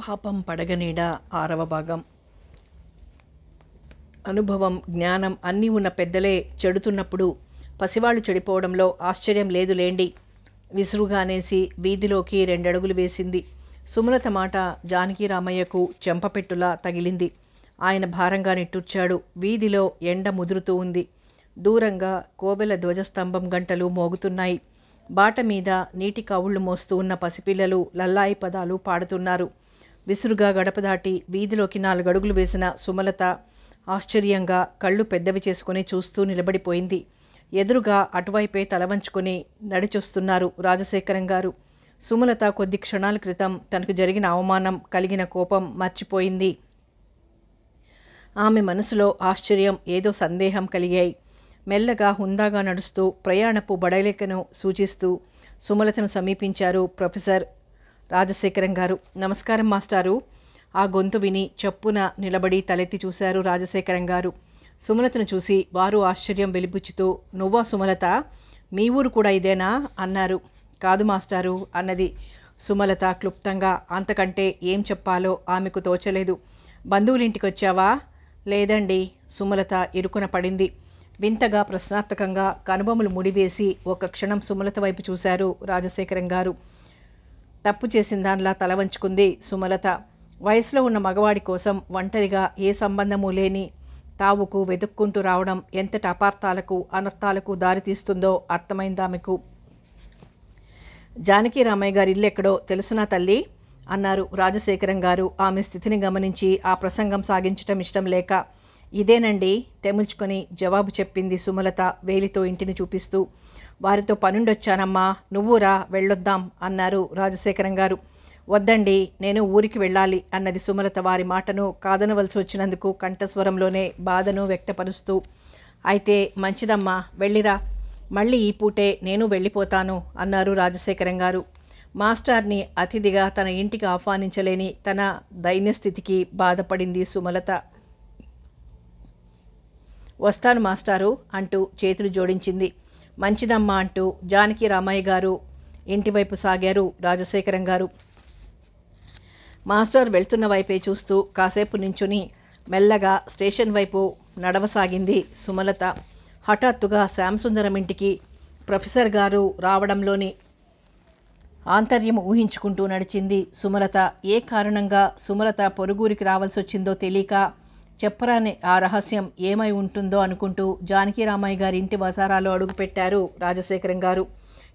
పాపం పడగనీడ ఆరవ భాగం అనుభవం జ్ఞానం అన్నీ ఉన్న పెద్దలే చెడుతున్నప్పుడు పసివాళ్ళు చెడిపోవడంలో ఆశ్చర్యం లేదు లేండి విసురుగానేసి వీధిలోకి రెండడుగులు వేసింది సుమలత మాట జానకి రామయ్యకు చెంపపెట్టులా తగిలింది ఆయన భారంగా నిట్టూర్చాడు వీధిలో ఎండ ముదురుతూ ఉంది దూరంగా కోవెల ధ్వజస్తంభం గంటలు మోగుతున్నాయి బాట మీద నీటి కవుళ్ళు మోస్తూ ఉన్న పసిపిల్లలు లల్లాయి పదాలు పాడుతున్నారు విసురుగా గడప దాటి వీధిలోకి నాలుగడుగులు వేసిన సుమలత ఆశ్చర్యంగా కళ్ళు పెద్దవి చేసుకుని చూస్తూ నిలబడిపోయింది ఎదురుగా అటువైపే తలవంచుకొని నడిచొస్తున్నారు రాజశేఖరం గారు సుమలత కొద్ది క్షణాల క్రితం తనకు జరిగిన అవమానం కలిగిన కోపం మర్చిపోయింది ఆమె మనసులో ఆశ్చర్యం ఏదో సందేహం కలిగాయి మెల్లగా హుందాగా నడుస్తూ ప్రయాణపు బడలేఖను సూచిస్తూ సుమలతను సమీపించారు ప్రొఫెసర్ రాజశేఖరం గారు నమస్కారం మాస్టారు ఆ గొంతు విని చెప్పున నిలబడి తలెత్తి చూశారు రాజశేఖరం గారు సుమలతను చూసి వారు ఆశ్చర్యం వెలిపుచ్చుతూ నువ్వా సుమలత మీ ఊరు కూడా ఇదేనా అన్నారు కాదు మాస్టారు అన్నది సుమలత క్లుప్తంగా అంతకంటే ఏం చెప్పాలో ఆమెకు తోచలేదు బంధువులింటికి వచ్చావా లేదండి సుమలత ఇరుకున పడింది వింతగా ప్రశ్నార్థకంగా కనుబొమ్మలు ముడివేసి ఒక క్షణం సుమలత వైపు చూశారు రాజశేఖరం గారు తప్పు చేసిన దానిలా తల వంచుకుంది సుమలత వయసులో ఉన్న మగవాడి కోసం ఒంటరిగా ఏ సంబంధము లేని తావుకు వెతుక్కుంటూ రావడం ఎంతటి అపార్థాలకు అనర్థాలకు దారితీస్తుందో అర్థమైంది ఆమెకు జానకి రామయ్య గారి ఇల్లు ఎక్కడో తెలుసునా తల్లి అన్నారు రాజశేఖరం గారు ఆమె స్థితిని గమనించి ఆ ప్రసంగం సాగించటం ఇష్టం లేక ఇదేనండి తెముల్చుకొని జవాబు చెప్పింది సుమలత వేలితో ఇంటిని చూపిస్తూ వారితో పనుండొచ్చానమ్మా నువ్వురా వెళ్ళొద్దాం అన్నారు రాజశేఖరం గారు వద్దండి నేను ఊరికి వెళ్ళాలి అన్నది సుమలత వారి మాటను కాదనవలసి వచ్చినందుకు కంఠస్వరంలోనే బాధను వ్యక్తపరుస్తూ అయితే మంచిదమ్మా వెళ్ళిరా మళ్ళీ ఈ పూటే నేను వెళ్ళిపోతాను అన్నారు రాజశేఖరం గారు మాస్టార్ని అతిథిగా తన ఇంటికి ఆహ్వానించలేని తన దైన్యస్థితికి బాధపడింది సుమలత వస్తాను మాస్టారు అంటూ చేతులు జోడించింది మంచిదమ్మా అంటూ జానకి రామయ్య గారు ఇంటివైపు సాగారు రాజశేఖరం గారు మాస్టర్ వెళ్తున్న వైపే చూస్తూ కాసేపు నించుని మెల్లగా స్టేషన్ వైపు నడవసాగింది సుమలత హఠాత్తుగా శ్యామసుందరం ఇంటికి ప్రొఫెసర్ గారు రావడంలోని ఆంతర్యం ఊహించుకుంటూ నడిచింది సుమలత ఏ కారణంగా సుమలత పొరుగురికి రావాల్సి వచ్చిందో తెలియక చెప్పరాని ఆ రహస్యం ఏమై ఉంటుందో అనుకుంటూ రామయ్య గారి ఇంటి వసారాలో అడుగుపెట్టారు రాజశేఖరం గారు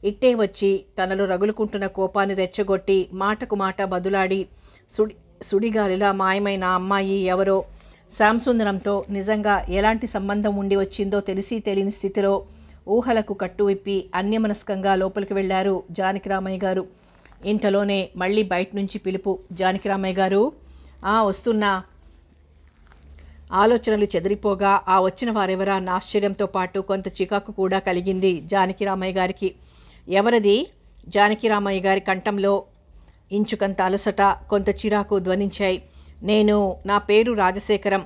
ఇట్టే వచ్చి తనలో రగులుకుంటున్న కోపాన్ని రెచ్చగొట్టి మాటకు మాట బదులాడి సుడి సుడిగాలిలా మాయమైన అమ్మాయి ఎవరో శాంసుందరంతో నిజంగా ఎలాంటి సంబంధం ఉండి వచ్చిందో తెలిసి తెలియని స్థితిలో ఊహలకు కట్టు విప్పి అన్యమనస్కంగా లోపలికి వెళ్లారు జానకిరామయ్య గారు ఇంతలోనే మళ్ళీ బయట నుంచి పిలుపు జానకిరామయ్య గారు ఆ వస్తున్నా ఆలోచనలు చెదిరిపోగా ఆ వచ్చిన వారెవరా నాశ్చర్యంతో ఆశ్చర్యంతో పాటు కొంత చికాకు కూడా కలిగింది జానకిరామయ్య గారికి ఎవరది జానకిరామయ్య గారి కంఠంలో ఇంచుకంత అలసట కొంత చిరాకు ధ్వనించాయి నేను నా పేరు రాజశేఖరం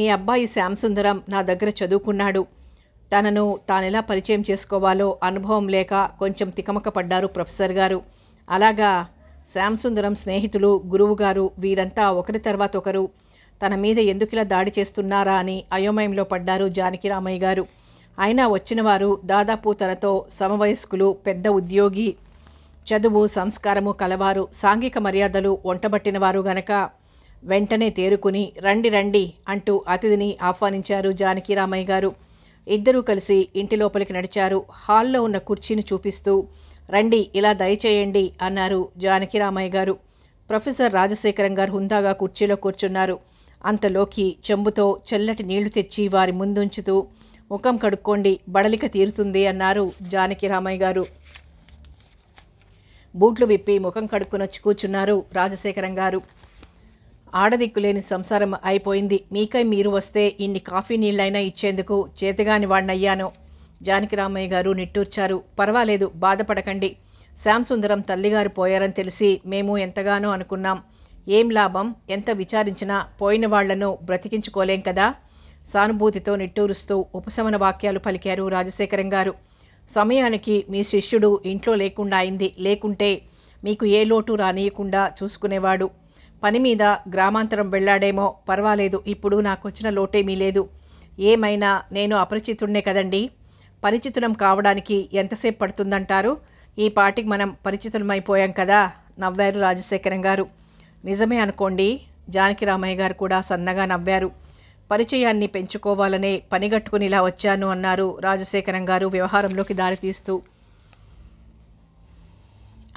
మీ అబ్బాయి శ్యాంసుందరం నా దగ్గర చదువుకున్నాడు తనను తానెలా పరిచయం చేసుకోవాలో అనుభవం లేక కొంచెం తికమక పడ్డారు ప్రొఫెసర్ గారు అలాగా శ్యాంసుందరం స్నేహితులు గురువుగారు వీరంతా ఒకరి తర్వాత ఒకరు తన మీద ఎందుకిలా దాడి చేస్తున్నారా అని అయోమయంలో పడ్డారు జానకి రామయ్య గారు అయినా వచ్చినవారు దాదాపు తనతో సమవయస్కులు పెద్ద ఉద్యోగి చదువు సంస్కారము కలవారు సాంఘిక మర్యాదలు వంటబట్టినవారు గనక వెంటనే తేరుకుని రండి రండి అంటూ అతిథిని ఆహ్వానించారు జానకి రామయ్య గారు ఇద్దరూ కలిసి ఇంటి లోపలికి నడిచారు హాల్లో ఉన్న కుర్చీని చూపిస్తూ రండి ఇలా దయచేయండి అన్నారు జానకి రామయ్య గారు ప్రొఫెసర్ రాజశేఖరం గారు హుందాగా కుర్చీలో కూర్చున్నారు అంతలోకి చెంబుతో చెల్లటి నీళ్లు తెచ్చి వారి ముందుంచుతూ ముఖం కడుక్కోండి బడలిక తీరుతుంది అన్నారు జానకి రామయ్య గారు బూట్లు విప్పి ముఖం కడుక్కునొచ్చి కూర్చున్నారు రాజశేఖరం గారు ఆడదిక్కులేని సంసారం అయిపోయింది మీకై మీరు వస్తే ఇన్ని కాఫీ నీళ్ళైనా ఇచ్చేందుకు చేతగాని వాడినయ్యాను జానకి రామయ్య గారు నిట్టూర్చారు పర్వాలేదు బాధపడకండి శ్యామ్ తల్లిగారు పోయారని తెలిసి మేము ఎంతగానో అనుకున్నాం ఏం లాభం ఎంత విచారించినా పోయిన వాళ్లను బ్రతికించుకోలేం కదా సానుభూతితో నిట్టూరుస్తూ ఉపశమన వాక్యాలు పలికారు రాజశేఖరం గారు సమయానికి మీ శిష్యుడు ఇంట్లో లేకుండా అయింది లేకుంటే మీకు ఏ లోటు రానియకుండా చూసుకునేవాడు పని మీద గ్రామాంతరం వెళ్ళాడేమో పర్వాలేదు ఇప్పుడు నాకు వచ్చిన లోటేమీ లేదు ఏమైనా నేను అపరిచితుణ్ణే కదండి పరిచితులం కావడానికి ఎంతసేపు పడుతుందంటారు ఈ పాటికి మనం పరిచితులమైపోయాం కదా నవ్వారు రాజశేఖరం గారు నిజమే అనుకోండి జానకి రామయ్య గారు కూడా సన్నగా నవ్వారు పరిచయాన్ని పెంచుకోవాలనే పనిగట్టుకుని ఇలా వచ్చాను అన్నారు రాజశేఖరం గారు వ్యవహారంలోకి దారితీస్తూ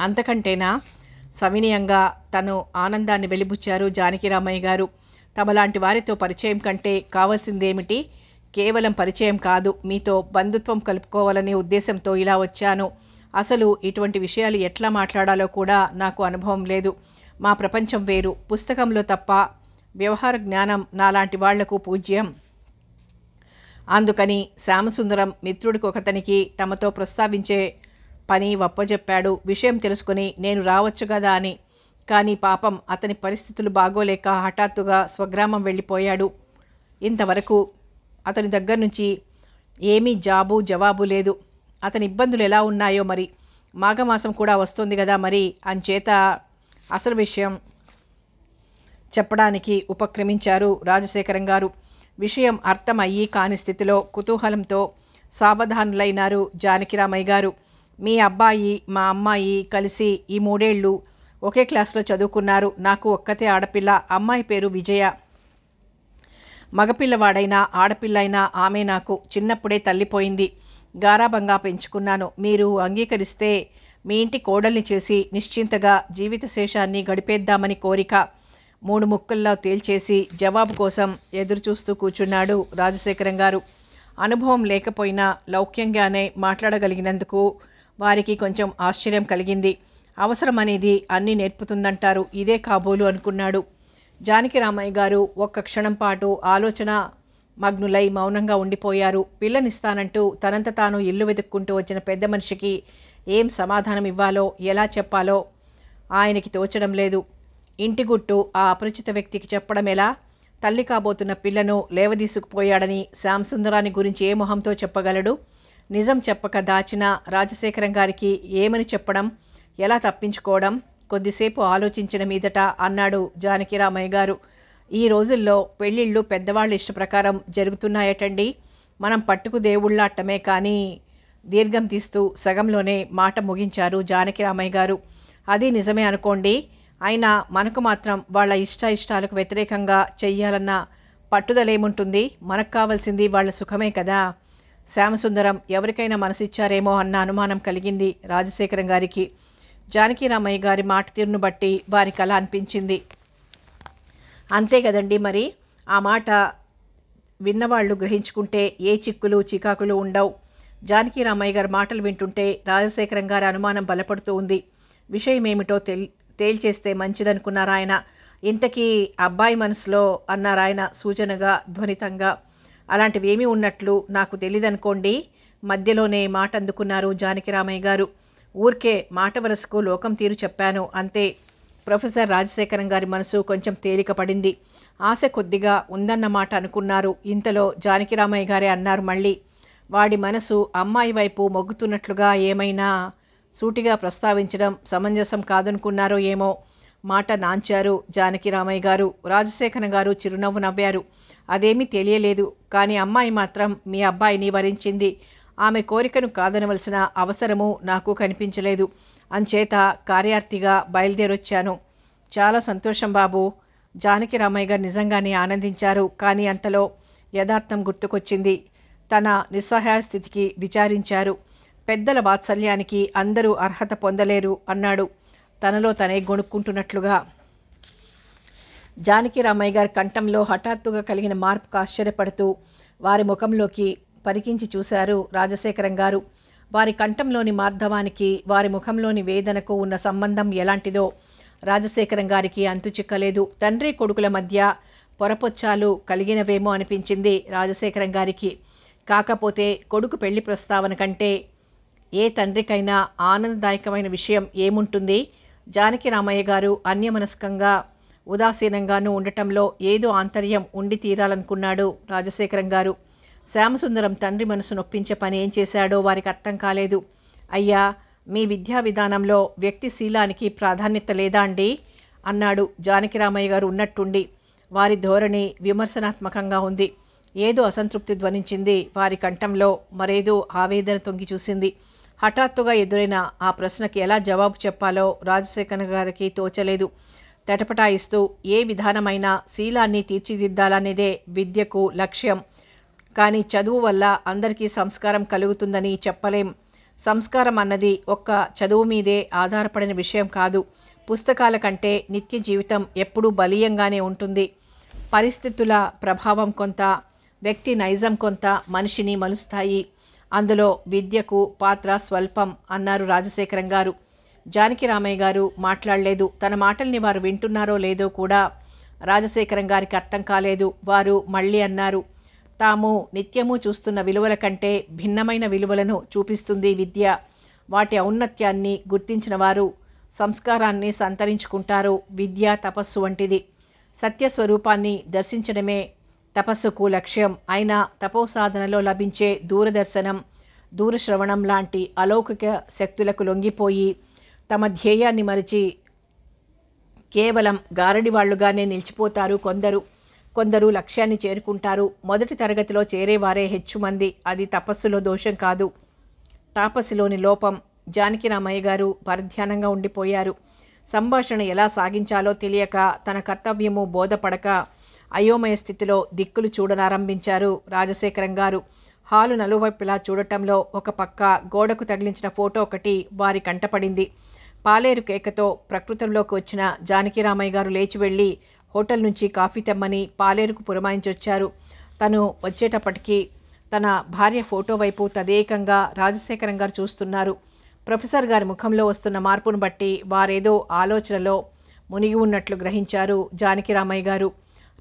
అంతకంటేనా సవినయంగా తను ఆనందాన్ని వెలిబుచ్చారు జానకి రామయ్య గారు తమలాంటి వారితో పరిచయం కంటే కావాల్సిందేమిటి కేవలం పరిచయం కాదు మీతో బంధుత్వం కలుపుకోవాలనే ఉద్దేశంతో ఇలా వచ్చాను అసలు ఇటువంటి విషయాలు ఎట్లా మాట్లాడాలో కూడా నాకు అనుభవం లేదు మా ప్రపంచం వేరు పుస్తకంలో తప్ప వ్యవహార జ్ఞానం నాలాంటి వాళ్లకు పూజ్యం అందుకని శ్యామసుందరం మిత్రుడికి ఒకతనికి తమతో ప్రస్తావించే పని ఒప్పజెప్పాడు విషయం తెలుసుకుని నేను రావచ్చు కదా అని కానీ పాపం అతని పరిస్థితులు బాగోలేక హఠాత్తుగా స్వగ్రామం వెళ్ళిపోయాడు ఇంతవరకు అతని దగ్గర నుంచి ఏమీ జాబు జవాబు లేదు అతని ఇబ్బందులు ఎలా ఉన్నాయో మరి మాఘమాసం కూడా వస్తుంది కదా మరి అంచేత అసలు విషయం చెప్పడానికి ఉపక్రమించారు రాజశేఖరం గారు విషయం అర్థమయ్యి కాని స్థితిలో కుతూహలంతో సావధానులైనారు జానకిరామయ్య గారు మీ అబ్బాయి మా అమ్మాయి కలిసి ఈ మూడేళ్లు ఒకే క్లాస్లో చదువుకున్నారు నాకు ఒక్కతే ఆడపిల్ల అమ్మాయి పేరు విజయ మగపిల్లవాడైనా ఆడపిల్ల అయినా ఆమె నాకు చిన్నప్పుడే తల్లిపోయింది గారాభంగా పెంచుకున్నాను మీరు అంగీకరిస్తే మీ ఇంటి కోడల్ని చేసి నిశ్చింతగా జీవిత శేషాన్ని గడిపేద్దామని కోరిక మూడు ముక్కల్లో తేల్చేసి జవాబు కోసం ఎదురుచూస్తూ కూర్చున్నాడు రాజశేఖరం గారు అనుభవం లేకపోయినా లౌక్యంగానే మాట్లాడగలిగినందుకు వారికి కొంచెం ఆశ్చర్యం కలిగింది అవసరం అనేది అన్నీ నేర్పుతుందంటారు ఇదే కాబోలు అనుకున్నాడు జానకి రామయ్య గారు ఒక్క క్షణం పాటు ఆలోచన మగ్నులై మౌనంగా ఉండిపోయారు పిల్లనిస్తానంటూ తనంత తాను ఇల్లు వెతుక్కుంటూ వచ్చిన పెద్ద మనిషికి ఏం సమాధానం ఇవ్వాలో ఎలా చెప్పాలో ఆయనకి తోచడం లేదు ఇంటి గుట్టు ఆ అపరిచిత వ్యక్తికి చెప్పడం ఎలా తల్లి కాబోతున్న పిల్లను లేవదీసుకుపోయాడని శ్యాంసుందరాని గురించి ఏ మొహంతో చెప్పగలడు నిజం చెప్పక దాచిన రాజశేఖరం గారికి ఏమని చెప్పడం ఎలా తప్పించుకోవడం కొద్దిసేపు ఆలోచించిన మీదట అన్నాడు జానకిరామయ్య గారు ఈ రోజుల్లో పెళ్ళిళ్ళు పెద్దవాళ్ళ ఇష్ట ప్రకారం జరుగుతున్నాయటండి మనం పట్టుకు దేవుళ్ళాటమే కానీ దీర్ఘం తీస్తూ సగంలోనే మాట ముగించారు జానకిరామయ్య గారు అది నిజమే అనుకోండి అయినా మనకు మాత్రం వాళ్ళ ఇష్ట ఇష్టాలకు వ్యతిరేకంగా చెయ్యాలన్న పట్టుదలేముంటుంది మనకు కావాల్సింది వాళ్ళ సుఖమే కదా శ్యామసుందరం ఎవరికైనా మనసిచ్చారేమో అన్న అనుమానం కలిగింది రాజశేఖరం గారికి జానకిరామయ్య గారి మాట తీరును బట్టి వారికి అలా అనిపించింది అంతే కదండి మరి ఆ మాట విన్నవాళ్ళు గ్రహించుకుంటే ఏ చిక్కులు చికాకులు ఉండవు రామయ్య గారి మాటలు వింటుంటే రాజశేఖరం గారి అనుమానం బలపడుతూ ఉంది విషయమేమిటో తేల్ తేల్చేస్తే మంచిదనుకున్నారాయన ఇంతకీ అబ్బాయి మనసులో అన్నారాయన సూచనగా ధ్వనితంగా అలాంటివి ఏమీ ఉన్నట్లు నాకు తెలియదనుకోండి మధ్యలోనే మాట అందుకున్నారు జానకి రామయ్య గారు ఊరికే మాట వరసకు లోకం తీరు చెప్పాను అంతే ప్రొఫెసర్ రాజశేఖరం గారి మనసు కొంచెం తేలిక పడింది ఆశ కొద్దిగా ఉందన్నమాట అనుకున్నారు ఇంతలో జానకి రామయ్య గారే అన్నారు మళ్ళీ వాడి మనసు అమ్మాయి వైపు మొగ్గుతున్నట్లుగా ఏమైనా సూటిగా ప్రస్తావించడం సమంజసం కాదనుకున్నారో ఏమో మాట నాంచారు జానకి రామయ్య గారు రాజశేఖర గారు చిరునవ్వు నవ్వారు అదేమీ తెలియలేదు కానీ అమ్మాయి మాత్రం మీ అబ్బాయిని వరించింది ఆమె కోరికను కాదనవలసిన అవసరము నాకు కనిపించలేదు అంచేత కార్యార్థిగా బయలుదేరొచ్చాను చాలా సంతోషం బాబు జానకి రామయ్య గారు నిజంగానే ఆనందించారు కానీ అంతలో యథార్థం గుర్తుకొచ్చింది తన నిస్సహాయ స్థితికి విచారించారు పెద్దల వాత్సల్యానికి అందరూ అర్హత పొందలేరు అన్నాడు తనలో తనే గొణుక్కుంటున్నట్లుగా రామయ్య గారి కంఠంలో హఠాత్తుగా కలిగిన మార్పుకు ఆశ్చర్యపడుతూ వారి ముఖంలోకి పరికించి చూశారు రాజశేఖరం గారు వారి కంఠంలోని మార్ధవానికి వారి ముఖంలోని వేదనకు ఉన్న సంబంధం ఎలాంటిదో రాజశేఖరం గారికి అంతు చిక్కలేదు తండ్రి కొడుకుల మధ్య పొరపొచ్చాలు కలిగినవేమో అనిపించింది రాజశేఖరం గారికి కాకపోతే కొడుకు పెళ్లి ప్రస్తావన కంటే ఏ తండ్రికైనా ఆనందదాయకమైన విషయం ఏముంటుంది జానకి రామయ్య గారు అన్యమనస్కంగా ఉదాసీనంగానూ ఉండటంలో ఏదో ఆంతర్యం ఉండి తీరాలనుకున్నాడు రాజశేఖరం గారు శ్యామసుందరం తండ్రి మనసు నొప్పించే పని ఏం చేశాడో వారికి అర్థం కాలేదు అయ్యా మీ విద్యా విధానంలో వ్యక్తి శీలానికి ప్రాధాన్యత లేదా అండి అన్నాడు జానకి రామయ్య గారు ఉన్నట్టుండి వారి ధోరణి విమర్శనాత్మకంగా ఉంది ఏదో అసంతృప్తి ధ్వనించింది వారి కంఠంలో మరేదో ఆవేదన తొంగి చూసింది హఠాత్తుగా ఎదురైన ఆ ప్రశ్నకి ఎలా జవాబు చెప్పాలో రాజశేఖర గారికి తోచలేదు తటపటాయిస్తూ ఏ విధానమైన శీలాన్ని తీర్చిదిద్దాలనేదే విద్యకు లక్ష్యం కానీ చదువు వల్ల అందరికీ సంస్కారం కలుగుతుందని చెప్పలేం సంస్కారం అన్నది ఒక్క చదువు మీదే ఆధారపడిన విషయం కాదు పుస్తకాల కంటే నిత్య జీవితం ఎప్పుడూ బలీయంగానే ఉంటుంది పరిస్థితుల ప్రభావం కొంత వ్యక్తి నైజం కొంత మనిషిని మలుస్తాయి అందులో విద్యకు పాత్ర స్వల్పం అన్నారు రాజశేఖరం గారు జానకి రామయ్య గారు మాట్లాడలేదు తన మాటల్ని వారు వింటున్నారో లేదో కూడా రాజశేఖరం గారికి అర్థం కాలేదు వారు మళ్ళీ అన్నారు తాము నిత్యము చూస్తున్న విలువల కంటే భిన్నమైన విలువలను చూపిస్తుంది విద్య వాటి ఔన్నత్యాన్ని గుర్తించిన వారు సంస్కారాన్ని సంతరించుకుంటారు విద్య తపస్సు వంటిది సత్యస్వరూపాన్ని దర్శించడమే తపస్సుకు లక్ష్యం అయినా తపోసాధనలో లభించే దూరదర్శనం దూరశ్రవణం లాంటి అలౌకిక శక్తులకు లొంగిపోయి తమ ధ్యేయాన్ని మరిచి కేవలం గారడివాళ్లుగానే నిలిచిపోతారు కొందరు కొందరు లక్ష్యాన్ని చేరుకుంటారు మొదటి తరగతిలో చేరేవారే హెచ్చు మంది అది తపస్సులో దోషం కాదు తాపస్సులోని లోపం జానకి రామయ్య గారు పరధ్యానంగా ఉండిపోయారు సంభాషణ ఎలా సాగించాలో తెలియక తన కర్తవ్యము బోధపడక అయోమయ స్థితిలో దిక్కులు చూడనారంభించారు రాజశేఖరం గారు హాలు నలువైపులా చూడటంలో ఒక పక్క గోడకు తగిలించిన ఫోటో ఒకటి వారి కంటపడింది పాలేరు కేకతో ప్రకృతంలోకి వచ్చిన జానకిరామయ్య గారు లేచి వెళ్ళి హోటల్ నుంచి కాఫీ తెమ్మని పాలేరుకు పురమాయించొచ్చారు తను వచ్చేటప్పటికీ తన భార్య ఫోటో వైపు తదేకంగా రాజశేఖరం గారు చూస్తున్నారు ప్రొఫెసర్ గారి ముఖంలో వస్తున్న మార్పును బట్టి వారేదో ఆలోచనలో మునిగి ఉన్నట్లు గ్రహించారు జానకిరామయ్య గారు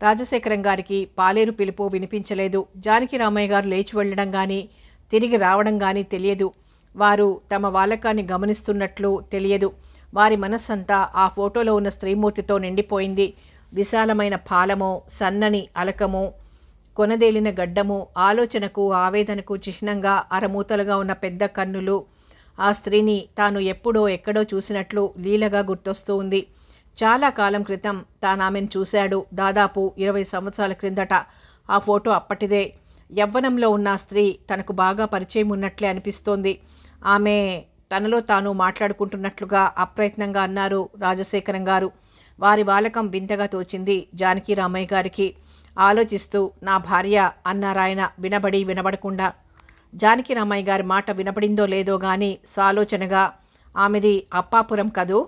రాజశేఖరం గారికి పాలేరు పిలుపు వినిపించలేదు జానకి రామయ్య గారు లేచి వెళ్ళడం కానీ తిరిగి రావడం కానీ తెలియదు వారు తమ వాలకాన్ని గమనిస్తున్నట్లు తెలియదు వారి మనస్సంతా ఆ ఫోటోలో ఉన్న స్త్రీమూర్తితో నిండిపోయింది విశాలమైన పాలము సన్నని అలకము కొనదేలిన గడ్డము ఆలోచనకు ఆవేదనకు చిహ్నంగా అరమూతలుగా ఉన్న పెద్ద కన్నులు ఆ స్త్రీని తాను ఎప్పుడో ఎక్కడో చూసినట్లు లీలగా గుర్తొస్తూ ఉంది చాలా కాలం క్రితం తాను ఆమెను చూశాడు దాదాపు ఇరవై సంవత్సరాల క్రిందట ఆ ఫోటో అప్పటిదే యవ్వనంలో ఉన్న స్త్రీ తనకు బాగా పరిచయం ఉన్నట్లే అనిపిస్తోంది ఆమె తనలో తాను మాట్లాడుకుంటున్నట్లుగా అప్రయత్నంగా అన్నారు రాజశేఖరం గారు వారి బాలకం వింతగా తోచింది జానకి రామయ్య గారికి ఆలోచిస్తూ నా భార్య అన్నారాయన వినబడి వినబడకుండా జానకి రామయ్య గారి మాట వినబడిందో లేదో కానీ సాలోచనగా ఆమెది అప్పాపురం కదూ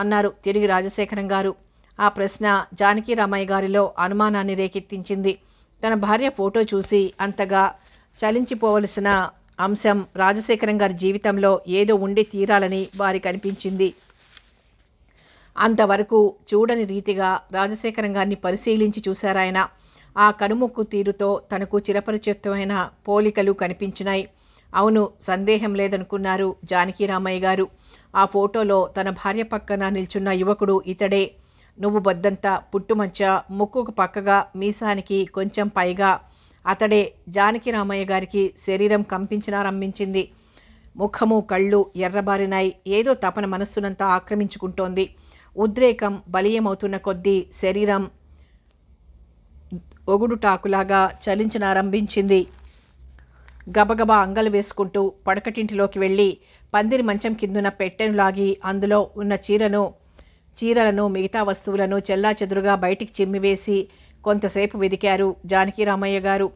అన్నారు తిరిగి రాజశేఖరం గారు ఆ ప్రశ్న రామయ్య గారిలో అనుమానాన్ని రేకెత్తించింది తన భార్య ఫోటో చూసి అంతగా చలించిపోవలసిన అంశం రాజశేఖరం గారి జీవితంలో ఏదో ఉండి తీరాలని వారికి అనిపించింది అంతవరకు చూడని రీతిగా రాజశేఖరం గారిని పరిశీలించి చూశారాయన ఆ కనుముక్కు తీరుతో తనకు చిరపరిచితమైన పోలికలు కనిపించినాయి అవును సందేహం లేదనుకున్నారు రామయ్య గారు ఆ ఫోటోలో తన భార్య పక్కన నిల్చున్న యువకుడు ఇతడే నువ్వు బద్దంతా పుట్టుమచ్చ ముక్కుకు పక్కగా మీసానికి కొంచెం పైగా అతడే జానకి రామయ్య గారికి శరీరం కంపించినారంభించింది రమ్మించింది ముఖము కళ్ళు ఎర్రబారినాయి ఏదో తపన మనస్సునంతా ఆక్రమించుకుంటోంది ఉద్రేకం బలీయమవుతున్న కొద్దీ శరీరం ఒగుడు టాకులాగా చలించనారంభించింది గబగబా అంగలు వేసుకుంటూ పడకటింటిలోకి వెళ్ళి పందిరి మంచం కిందున పెట్టెను లాగి అందులో ఉన్న చీరను చీరలను మిగతా వస్తువులను చెల్లా చెదురుగా బయటికి చిమ్మివేసి కొంతసేపు వెదికారు జానకి రామయ్య గారు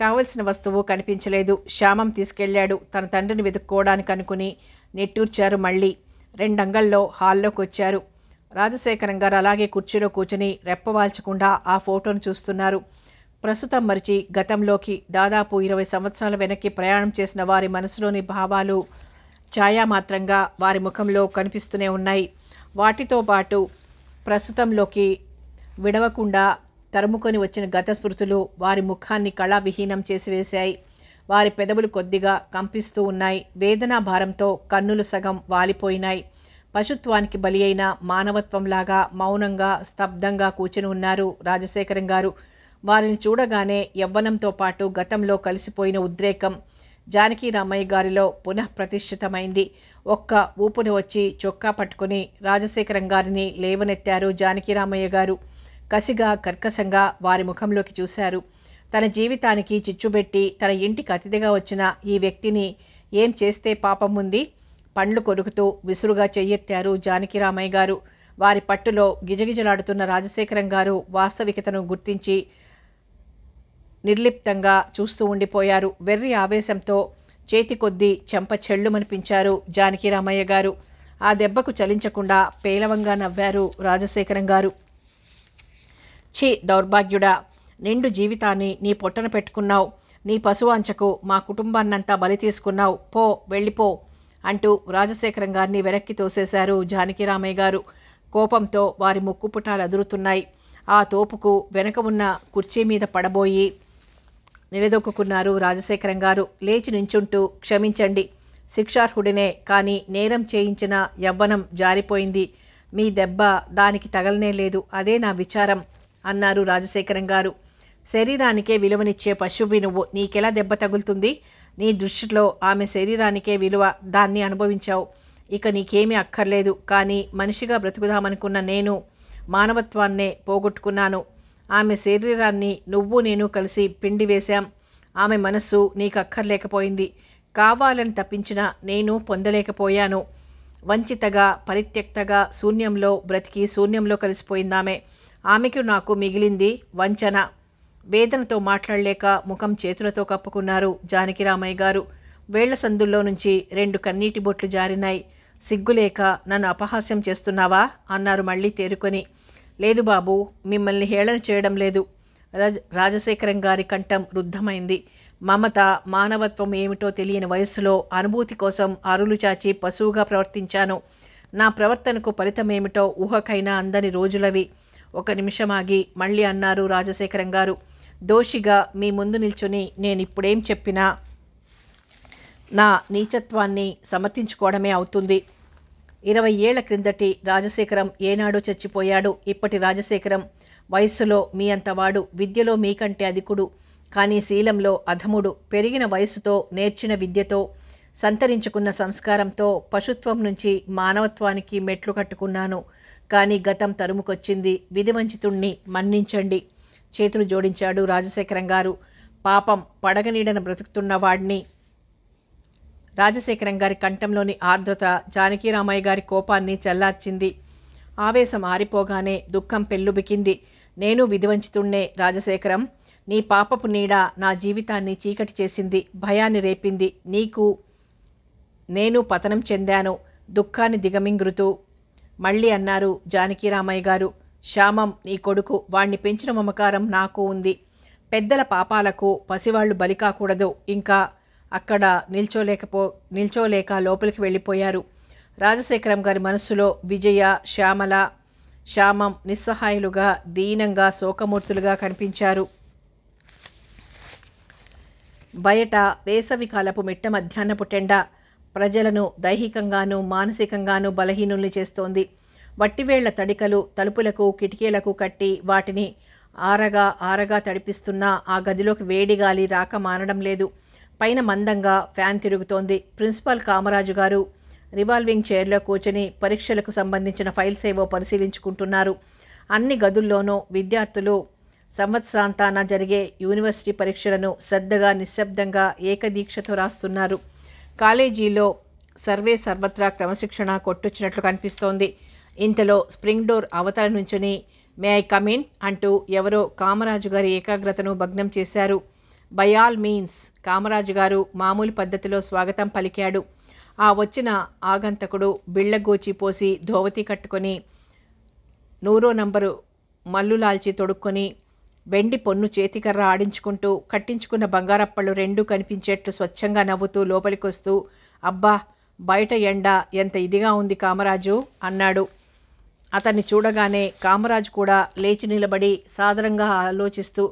కావలసిన వస్తువు కనిపించలేదు శ్యామం తీసుకెళ్లాడు తన తండ్రిని వెతుక్కోవడానికి అనుకుని నెట్టూర్చారు మళ్ళీ రెండంగల్లో హాల్లోకి వచ్చారు రాజశేఖరం గారు అలాగే కుర్చీలో కూర్చుని రెప్పవాల్చకుండా ఆ ఫోటోను చూస్తున్నారు ప్రస్తుతం మరిచి గతంలోకి దాదాపు ఇరవై సంవత్సరాల వెనక్కి ప్రయాణం చేసిన వారి మనసులోని భావాలు ఛాయామాత్రంగా వారి ముఖంలో కనిపిస్తూనే ఉన్నాయి వాటితో పాటు ప్రస్తుతంలోకి విడవకుండా తరుముకొని వచ్చిన గత స్మృతులు వారి ముఖాన్ని కళావిహీనం చేసివేశాయి వారి పెదవులు కొద్దిగా కంపిస్తూ ఉన్నాయి వేదనా భారంతో కన్నులు సగం వాలిపోయినాయి పశుత్వానికి బలి అయిన మానవత్వంలాగా మౌనంగా స్తబ్దంగా కూర్చుని ఉన్నారు రాజశేఖరం గారు వారిని చూడగానే యవ్వనంతో పాటు గతంలో కలిసిపోయిన ఉద్రేకం జానకి రామయ్య గారిలో పునఃప్రతిష్ఠితమైంది ఒక్క ఊపుని వచ్చి చొక్కా పట్టుకుని రాజశేఖరం గారిని లేవనెత్తారు జానకి రామయ్య గారు కసిగా కర్కశంగా వారి ముఖంలోకి చూశారు తన జీవితానికి చిచ్చుబెట్టి తన ఇంటికి అతిథిగా వచ్చిన ఈ వ్యక్తిని ఏం చేస్తే పాపం ఉంది పండ్లు కొరుకుతూ విసురుగా చెయ్యెత్తారు రామయ్య గారు వారి పట్టులో గిజగిజలాడుతున్న రాజశేఖరం గారు వాస్తవికతను గుర్తించి నిర్లిప్తంగా చూస్తూ ఉండిపోయారు వెర్రి ఆవేశంతో చేతి కొద్దీ చెంప చెళ్ళుమనిపించారు జానకిరామయ్య గారు ఆ దెబ్బకు చలించకుండా పేలవంగా నవ్వారు రాజశేఖరం గారు ఛీ దౌర్భాగ్యుడా నిండు జీవితాన్ని నీ పొట్టన పెట్టుకున్నావు నీ పశువాంచకు మా కుటుంబాన్నంతా బలి తీసుకున్నావు పో వెళ్ళిపో అంటూ రాజశేఖరం గారిని వెనక్కి తోసేశారు జానకిరామయ్య గారు కోపంతో వారి ముక్కుపుటాలు అదురుతున్నాయి ఆ తోపుకు వెనక ఉన్న కుర్చీ మీద పడబోయి నిలదొక్కున్నారు రాజశేఖరం గారు లేచి నించుంటూ క్షమించండి శిక్షార్హుడినే కానీ నేరం చేయించిన యవ్వనం జారిపోయింది మీ దెబ్బ దానికి తగలనే లేదు అదే నా విచారం అన్నారు రాజశేఖరం గారు శరీరానికే విలువనిచ్చే పశువు నువ్వు నీకెలా దెబ్బ తగులుతుంది నీ దృష్టిలో ఆమె శరీరానికే విలువ దాన్ని అనుభవించావు ఇక నీకేమీ అక్కర్లేదు కానీ మనిషిగా బ్రతుకుదామనుకున్న నేను మానవత్వాన్నే పోగొట్టుకున్నాను ఆమె శరీరాన్ని నువ్వు నేను కలిసి పిండి వేశాం ఆమె మనస్సు నీకు అక్కర్లేకపోయింది కావాలని తప్పించిన నేను పొందలేకపోయాను వంచితగా పరిత్యక్తగా శూన్యంలో బ్రతికి శూన్యంలో కలిసిపోయిందామె ఆమెకు నాకు మిగిలింది వంచన వేదనతో మాట్లాడలేక ముఖం చేతులతో కప్పుకున్నారు జానకిరామయ్య గారు వేళ్ల సందుల్లో నుంచి రెండు కన్నీటి బొట్లు జారినాయి సిగ్గులేక నన్ను అపహాస్యం చేస్తున్నావా అన్నారు మళ్ళీ తేరుకొని లేదు బాబు మిమ్మల్ని హేళన చేయడం లేదు రజ రాజశేఖరం గారి కంఠం రుద్ధమైంది మమత మానవత్వం ఏమిటో తెలియని వయస్సులో అనుభూతి కోసం అరులు చాచి పశువుగా ప్రవర్తించాను నా ప్రవర్తనకు ఫలితం ఏమిటో ఊహకైనా అందని రోజులవి ఒక నిమిషం ఆగి మళ్ళీ అన్నారు రాజశేఖరం గారు దోషిగా మీ ముందు నిల్చుని నేను ఇప్పుడేం చెప్పినా నా నీచత్వాన్ని సమర్థించుకోవడమే అవుతుంది ఇరవై ఏళ్ల క్రిందటి రాజశేఖరం ఏనాడో చచ్చిపోయాడు ఇప్పటి రాజశేఖరం వయస్సులో మీ అంతవాడు విద్యలో మీకంటే అధికుడు కానీ శీలంలో అధముడు పెరిగిన వయస్సుతో నేర్చిన విద్యతో సంతరించుకున్న సంస్కారంతో పశుత్వం నుంచి మానవత్వానికి మెట్లు కట్టుకున్నాను కానీ గతం తరుముకొచ్చింది విధివంచితుణ్ణి మన్నించండి చేతులు జోడించాడు రాజశేఖరం గారు పాపం పడగనీడన బ్రతుకుతున్న వాడిని రాజశేఖరం గారి కంఠంలోని ఆర్ద్రత జానకీరామయ్య గారి కోపాన్ని చల్లార్చింది ఆవేశం ఆరిపోగానే దుఃఖం పెళ్ళుబికింది నేను విధివంచుతుండే రాజశేఖరం నీ పాపపు నీడ నా జీవితాన్ని చీకటి చేసింది భయాన్ని రేపింది నీకు నేను పతనం చెందాను దుఃఖాన్ని దిగమింగురుతూ మళ్ళీ అన్నారు జానకీరామయ్య గారు శ్యామం నీ కొడుకు వాణ్ణి పెంచిన మమకారం నాకు ఉంది పెద్దల పాపాలకు పసివాళ్లు బలి కాకూడదు ఇంకా అక్కడ నిల్చోలేకపో నిల్చోలేక లోపలికి వెళ్ళిపోయారు రాజశేఖరం గారి మనస్సులో విజయ శ్యామల శ్యామం నిస్సహాయులుగా దీనంగా శోకమూర్తులుగా కనిపించారు బయట వేసవికాలపు మిట్ట మధ్యాహ్నపు పుట్టెండ ప్రజలను దైహికంగానూ మానసికంగానూ బలహీనుల్ని చేస్తోంది వట్టివేళ్ల తడికలు తలుపులకు కిటికీలకు కట్టి వాటిని ఆరగా ఆరగా తడిపిస్తున్నా ఆ గదిలోకి వేడి గాలి రాక మానడం లేదు పైన మందంగా ఫ్యాన్ తిరుగుతోంది ప్రిన్సిపాల్ కామరాజు గారు రివాల్వింగ్ చైర్లో కూర్చొని పరీక్షలకు సంబంధించిన ఫైల్స్ ఏవో పరిశీలించుకుంటున్నారు అన్ని గదుల్లోనూ విద్యార్థులు సంవత్సరాంతాన జరిగే యూనివర్సిటీ పరీక్షలను శ్రద్ధగా నిశ్శబ్దంగా ఏకదీక్షతో రాస్తున్నారు కాలేజీలో సర్వే సర్వత్రా క్రమశిక్షణ కొట్టొచ్చినట్లు కనిపిస్తోంది ఇంతలో స్ప్రింగ్ డోర్ అవతల నుంచుని మే ఐ కమిన్ అంటూ ఎవరో కామరాజు గారి ఏకాగ్రతను భగ్నం చేశారు బై ఆల్ మీన్స్ కామరాజు గారు మామూలు పద్ధతిలో స్వాగతం పలికాడు ఆ వచ్చిన ఆగంతకుడు బిళ్ళగోచి పోసి ధోవతి కట్టుకొని నూరో నంబరు మల్లులాల్చి తొడుక్కొని వెండి పొన్ను చేతికర్ర ఆడించుకుంటూ కట్టించుకున్న బంగారప్పళ్ళు రెండూ కనిపించేట్లు స్వచ్ఛంగా నవ్వుతూ లోపలికొస్తూ అబ్బా బయట ఎండ ఎంత ఇదిగా ఉంది కామరాజు అన్నాడు అతన్ని చూడగానే కామరాజు కూడా లేచి నిలబడి సాదరంగా ఆలోచిస్తూ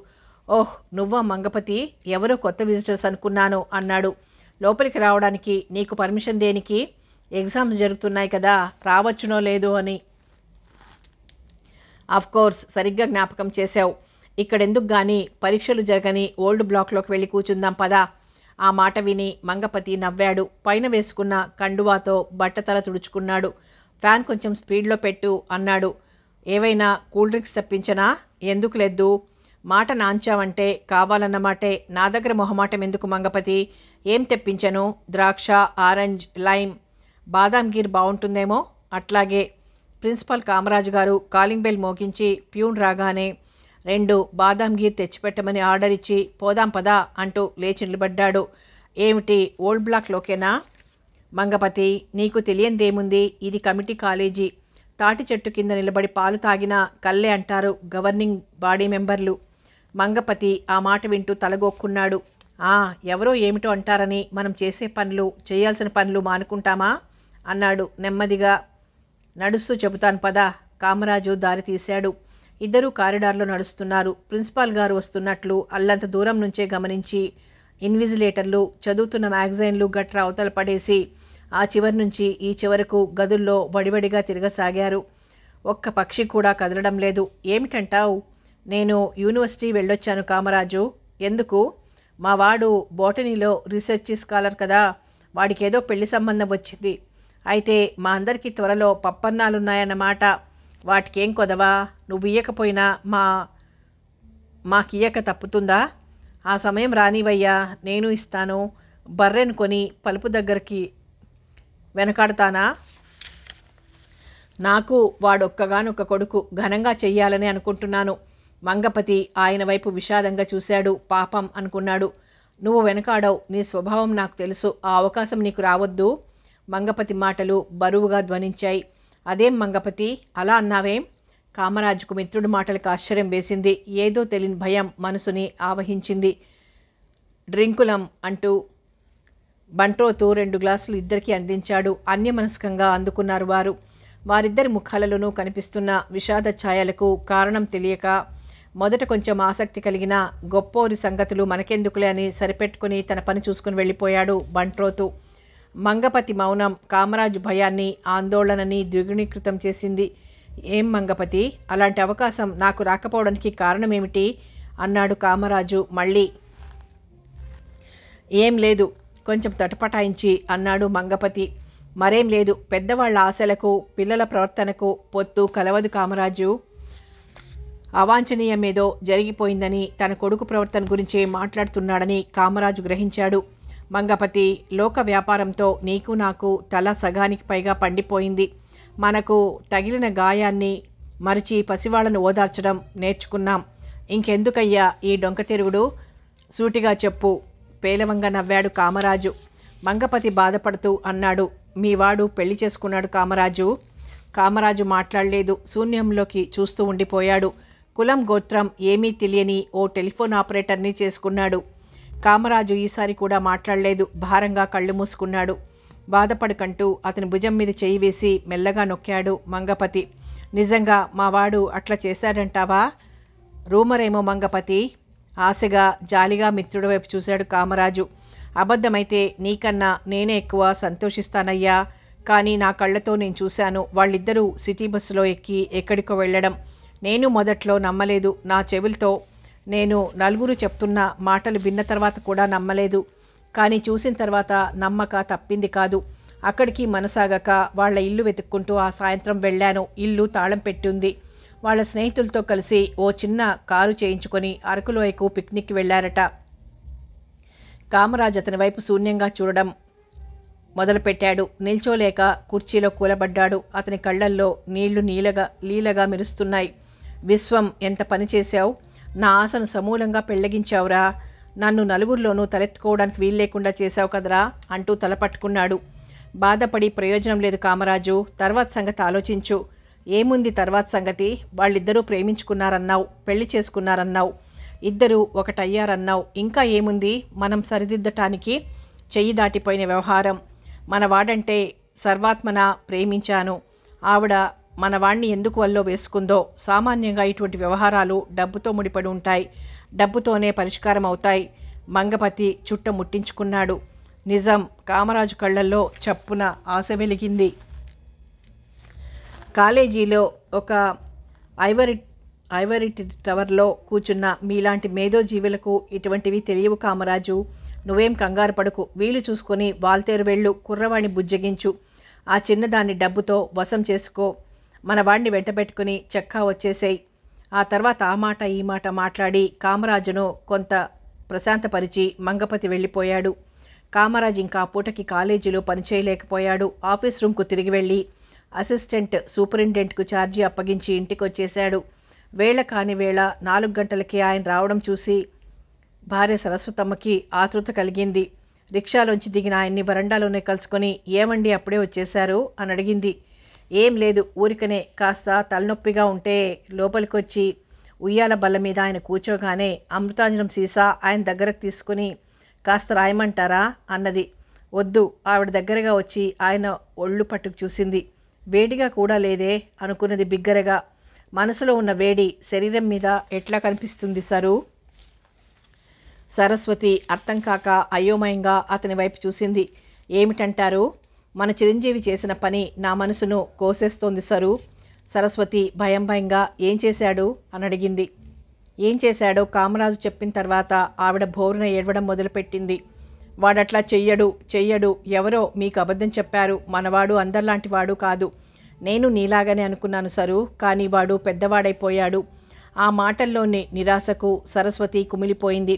ఓహ్ నువ్వా మంగపతి ఎవరో కొత్త విజిటర్స్ అనుకున్నాను అన్నాడు లోపలికి రావడానికి నీకు పర్మిషన్ దేనికి ఎగ్జామ్స్ జరుగుతున్నాయి కదా రావచ్చునో లేదో అని కోర్స్ సరిగ్గా జ్ఞాపకం చేశావు ఇక్కడెందుకు కానీ పరీక్షలు జరగని ఓల్డ్ బ్లాక్లోకి వెళ్ళి కూర్చుందాం పదా ఆ మాట విని మంగపతి నవ్వాడు పైన వేసుకున్న కండువాతో బట్టతల తుడుచుకున్నాడు ఫ్యాన్ కొంచెం స్పీడ్లో పెట్టు అన్నాడు ఏవైనా కూల్ డ్రింక్స్ తప్పించనా ఎందుకు లేదు మాట నాంచావంటే కావాలన్నమాటే నా దగ్గర మొహమాటం ఎందుకు మంగపతి ఏం తెప్పించను ద్రాక్ష ఆరెంజ్ లైమ్ బాదాం గీర్ బాగుంటుందేమో అట్లాగే ప్రిన్సిపల్ కామరాజు గారు కాలింగ్ బెల్ మోగించి ప్యూన్ రాగానే రెండు బాదాం గీర్ తెచ్చిపెట్టమని ఆర్డర్ ఇచ్చి పోదాం పదా అంటూ లేచి నిలబడ్డాడు ఏమిటి ఓల్డ్ బ్లాక్లోకేనా మంగపతి నీకు తెలియందేముంది ఇది కమిటీ కాలేజీ తాటి చెట్టు కింద నిలబడి పాలు తాగిన కల్లే అంటారు గవర్నింగ్ బాడీ మెంబర్లు మంగపతి ఆ మాట వింటూ తలగొక్కున్నాడు ఆ ఎవరో ఏమిటో అంటారని మనం చేసే పనులు చేయాల్సిన పనులు మానుకుంటామా అన్నాడు నెమ్మదిగా నడుస్తూ చెబుతాను పద కామరాజు దారి తీశాడు ఇద్దరూ కారిడార్లో నడుస్తున్నారు ప్రిన్సిపాల్ గారు వస్తున్నట్లు అల్లంత దూరం నుంచే గమనించి ఇన్విజిలేటర్లు చదువుతున్న మ్యాగజైన్లు గట్రా అవతల పడేసి ఆ చివరి నుంచి ఈ చివరకు గదుల్లో వడివడిగా తిరగసాగారు ఒక్క పక్షి కూడా కదలడం లేదు ఏమిటంటావు నేను యూనివర్సిటీ వెళ్ళొచ్చాను కామరాజు ఎందుకు మా వాడు బోటనీలో రీసెర్చ్ స్కాలర్ కదా వాడికి ఏదో పెళ్లి సంబంధం వచ్చింది అయితే మా అందరికీ త్వరలో పప్పన్నాలున్నాయన్నమాట వాటికేం కొదవా నువ్వు ఇయ్యకపోయినా మా మాకు ఇయ్యక తప్పుతుందా ఆ సమయం రానివయ్యా నేను ఇస్తాను బర్రెను కొని పలుపు దగ్గరికి వెనకాడతానా నాకు వాడొక్కగానొక్క కొడుకు ఘనంగా చెయ్యాలని అనుకుంటున్నాను మంగపతి ఆయన వైపు విషాదంగా చూశాడు పాపం అనుకున్నాడు నువ్వు వెనకాడవు నీ స్వభావం నాకు తెలుసు ఆ అవకాశం నీకు రావద్దు మంగపతి మాటలు బరువుగా ధ్వనించాయి అదేం మంగపతి అలా అన్నావేం కామరాజుకు మిత్రుడి మాటలకు ఆశ్చర్యం వేసింది ఏదో తెలియని భయం మనసుని ఆవహించింది డ్రింకులం అంటూ బంట్రోతో రెండు గ్లాసులు ఇద్దరికీ అందించాడు అన్యమనస్కంగా అందుకున్నారు వారు వారిద్దరి ముఖాలలోనూ కనిపిస్తున్న విషాద ఛాయలకు కారణం తెలియక మొదట కొంచెం ఆసక్తి కలిగిన గొప్పోరి సంగతులు మనకెందుకులే అని సరిపెట్టుకుని తన పని చూసుకుని వెళ్ళిపోయాడు బంట్రోతు మంగపతి మౌనం కామరాజు భయాన్ని ఆందోళనని ద్విగుణీకృతం చేసింది ఏం మంగపతి అలాంటి అవకాశం నాకు రాకపోవడానికి కారణమేమిటి అన్నాడు కామరాజు మళ్ళీ ఏం లేదు కొంచెం తటపటాయించి అన్నాడు మంగపతి మరేం లేదు పెద్దవాళ్ల ఆశలకు పిల్లల ప్రవర్తనకు పొత్తు కలవదు కామరాజు అవాంఛనీయమేదో జరిగిపోయిందని తన కొడుకు ప్రవర్తన గురించే మాట్లాడుతున్నాడని కామరాజు గ్రహించాడు మంగపతి లోక వ్యాపారంతో నీకు నాకు తల సగానికి పైగా పండిపోయింది మనకు తగిలిన గాయాన్ని మరిచి పసివాళ్లను ఓదార్చడం నేర్చుకున్నాం ఇంకెందుకయ్యా ఈ డొంకతిరుగుడు సూటిగా చెప్పు పేలవంగా నవ్వాడు కామరాజు మంగపతి బాధపడుతూ అన్నాడు మీవాడు పెళ్లి చేసుకున్నాడు కామరాజు కామరాజు మాట్లాడలేదు శూన్యంలోకి చూస్తూ ఉండిపోయాడు కులం గోత్రం ఏమీ తెలియని ఓ టెలిఫోన్ ఆపరేటర్ని చేసుకున్నాడు కామరాజు ఈసారి కూడా మాట్లాడలేదు భారంగా కళ్ళు మూసుకున్నాడు బాధపడకంటూ అతని భుజం మీద చేయి వేసి మెల్లగా నొక్కాడు మంగపతి నిజంగా మావాడు అట్లా చేశాడంటావా రూమరేమో మంగపతి ఆశగా జాలిగా మిత్రుడి వైపు చూశాడు కామరాజు అబద్ధమైతే నీకన్నా నేనే ఎక్కువ సంతోషిస్తానయ్యా కానీ నా కళ్ళతో నేను చూశాను వాళ్ళిద్దరూ సిటీ బస్సులో ఎక్కి ఎక్కడికో వెళ్ళడం నేను మొదట్లో నమ్మలేదు నా చెవులతో నేను నలుగురు చెప్తున్న మాటలు విన్న తర్వాత కూడా నమ్మలేదు కానీ చూసిన తర్వాత నమ్మక తప్పింది కాదు అక్కడికి మనసాగక వాళ్ళ ఇల్లు వెతుక్కుంటూ ఆ సాయంత్రం వెళ్ళాను ఇల్లు తాళం పెట్టింది వాళ్ళ స్నేహితులతో కలిసి ఓ చిన్న కారు చేయించుకొని అరకులోయకు పిక్నిక్కి వెళ్ళారట కామరాజ్ అతని వైపు శూన్యంగా చూడడం మొదలుపెట్టాడు నిల్చోలేక కుర్చీలో కూలబడ్డాడు అతని కళ్ళల్లో నీళ్లు నీలగా లీలగా మెరుస్తున్నాయి విశ్వం ఎంత పనిచేశావు నా ఆశను సమూలంగా పెళ్ళగించావురా నన్ను నలుగురిలోనూ తలెత్తుకోవడానికి వీలు లేకుండా చేశావు కదరా అంటూ తలపట్టుకున్నాడు బాధపడి ప్రయోజనం లేదు కామరాజు తర్వాత సంగతి ఆలోచించు ఏముంది తర్వాత సంగతి వాళ్ళిద్దరూ ప్రేమించుకున్నారన్నావు పెళ్లి చేసుకున్నారన్నావు ఇద్దరూ ఒకటయ్యారన్నావు ఇంకా ఏముంది మనం సరిదిద్దటానికి చెయ్యి దాటిపోయిన వ్యవహారం మన వాడంటే సర్వాత్మన ప్రేమించాను ఆవిడ మనవాణ్ణి ఎందుకు వల్లో వేసుకుందో సామాన్యంగా ఇటువంటి వ్యవహారాలు డబ్బుతో ముడిపడి ఉంటాయి డబ్బుతోనే పరిష్కారం అవుతాయి మంగపతి చుట్ట ముట్టించుకున్నాడు నిజం కామరాజు కళ్ళల్లో చప్పున ఆశ వెలిగింది కాలేజీలో ఒక ఐవరి ఐవరి టవర్లో కూర్చున్న మీలాంటి మేధోజీవులకు ఇటువంటివి తెలియవు కామరాజు నువ్వేం కంగారు పడకు వీలు చూసుకొని వాల్తేరు వెళ్ళు కుర్రవాణి బుజ్జగించు ఆ చిన్నదాన్ని డబ్బుతో వశం చేసుకో మన వాణ్ణి వెంటబెట్టుకుని చెక్కా వచ్చేసాయి ఆ తర్వాత ఆ మాట ఈ మాట మాట్లాడి కామరాజును కొంత ప్రశాంతపరిచి మంగపతి వెళ్ళిపోయాడు కామరాజ్ ఇంకా పూటకి కాలేజీలో పనిచేయలేకపోయాడు ఆఫీస్ రూమ్కు తిరిగి వెళ్ళి అసిస్టెంట్ సూపరింటెంట్కు ఛార్జీ అప్పగించి ఇంటికి వచ్చేశాడు వేళ కాని వేళ నాలుగు గంటలకి ఆయన రావడం చూసి భార్య సరస్వతమ్మకి ఆతృత కలిగింది రిక్షాలోంచి దిగిన ఆయన్ని వరండాలోనే కలుసుకొని ఏమండి అప్పుడే వచ్చేశారు అని అడిగింది ఏం లేదు ఊరికనే కాస్త తలనొప్పిగా ఉంటే లోపలికొచ్చి ఉయ్యాల బల్ల మీద ఆయన కూర్చోగానే అమృతాంజనం సీసా ఆయన దగ్గరకు తీసుకుని కాస్త రాయమంటారా అన్నది వద్దు ఆవిడ దగ్గరగా వచ్చి ఆయన ఒళ్ళు పట్టుకు చూసింది వేడిగా కూడా లేదే అనుకున్నది బిగ్గరగా మనసులో ఉన్న వేడి శరీరం మీద ఎట్లా కనిపిస్తుంది సరు సరస్వతి అర్థం కాక అయోమయంగా అతని వైపు చూసింది ఏమిటంటారు మన చిరంజీవి చేసిన పని నా మనసును కోసేస్తోంది సరు సరస్వతి భయం భయంగా ఏం చేశాడు అని అడిగింది ఏం చేశాడో కామరాజు చెప్పిన తర్వాత ఆవిడ బోరున ఏడవడం మొదలుపెట్టింది వాడట్లా చెయ్యడు చెయ్యడు ఎవరో మీకు అబద్ధం చెప్పారు మనవాడు అందరిలాంటి వాడు కాదు నేను నీలాగానే అనుకున్నాను సరు కానీ వాడు పెద్దవాడైపోయాడు ఆ మాటల్లోనే నిరాశకు సరస్వతి కుమిలిపోయింది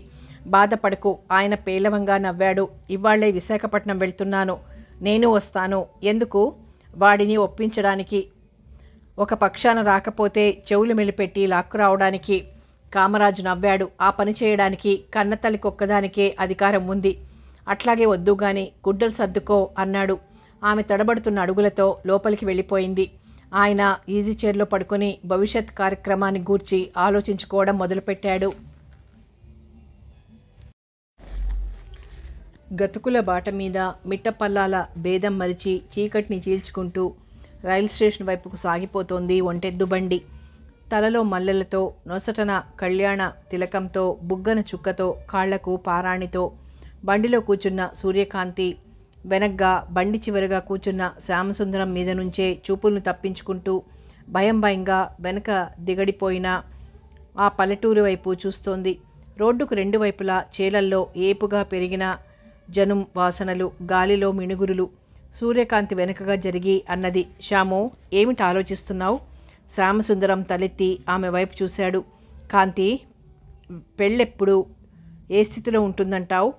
బాధపడకు ఆయన పేలవంగా నవ్వాడు ఇవాళ్లే విశాఖపట్నం వెళ్తున్నాను నేను వస్తాను ఎందుకు వాడిని ఒప్పించడానికి ఒక పక్షాన రాకపోతే చెవులు మెలిపెట్టి లాక్కు రావడానికి కామరాజు నవ్వాడు ఆ పని చేయడానికి కన్నతల్లి ఒక్కదానికే అధికారం ఉంది అట్లాగే వద్దు గాని గుడ్డలు సర్దుకో అన్నాడు ఆమె తడబడుతున్న అడుగులతో లోపలికి వెళ్ళిపోయింది ఆయన ఈజీ చైర్లో పడుకుని భవిష్యత్ కార్యక్రమాన్ని గూర్చి ఆలోచించుకోవడం మొదలుపెట్టాడు గతుకుల బాట మీద మిట్టపల్లాల భేదం మరిచి చీకటిని చీల్చుకుంటూ రైల్ స్టేషన్ వైపుకు సాగిపోతోంది ఒంటెద్దు బండి తలలో మల్లెలతో నొసటన కళ్యాణ తిలకంతో బుగ్గన చుక్కతో కాళ్లకు పారాణితో బండిలో కూర్చున్న సూర్యకాంతి వెనగ్గా బండి చివరగా కూర్చున్న శ్యామసుందరం మీద నుంచే చూపులను తప్పించుకుంటూ భయం భయంగా వెనక దిగడిపోయిన ఆ పల్లెటూరు వైపు చూస్తోంది రోడ్డుకు రెండు వైపులా చేలల్లో ఏపుగా పెరిగిన జనుం వాసనలు గాలిలో మిణుగురులు సూర్యకాంతి వెనుకగా జరిగి అన్నది శ్యాము ఏమిటి ఆలోచిస్తున్నావు శ్యామసుందరం తలెత్తి ఆమె వైపు చూశాడు కాంతి పెళ్ళెప్పుడు ఏ స్థితిలో ఉంటుందంటావు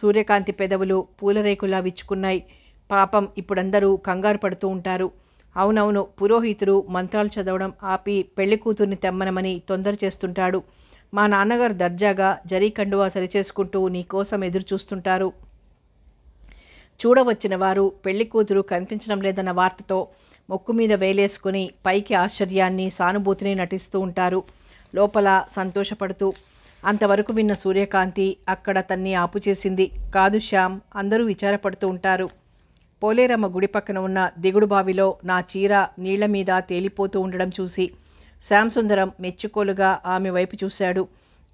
సూర్యకాంతి పెదవులు పూలరేకులా విచ్చుకున్నాయి పాపం ఇప్పుడందరూ కంగారు పడుతూ ఉంటారు అవునవును పురోహితుడు మంత్రాలు చదవడం ఆపి పెళ్లి కూతుర్ని తెమ్మనమని తొందర చేస్తుంటాడు మా నాన్నగారు దర్జాగా జరీ కండువా సరిచేసుకుంటూ నీకోసం ఎదురు చూస్తుంటారు చూడవచ్చిన వారు పెళ్లి కూతురు కనిపించడం లేదన్న వార్తతో మొక్కు మీద వేలేసుకుని పైకి ఆశ్చర్యాన్ని సానుభూతిని నటిస్తూ ఉంటారు లోపల సంతోషపడుతూ అంతవరకు విన్న సూర్యకాంతి అక్కడ తన్ని ఆపుచేసింది కాదు శ్యామ్ అందరూ విచారపడుతూ ఉంటారు పోలేరమ్మ గుడి పక్కన ఉన్న దిగుడు బావిలో నా చీర నీళ్ల మీద తేలిపోతూ ఉండడం చూసి శ్యాంసుందరం మెచ్చుకోలుగా ఆమె వైపు చూశాడు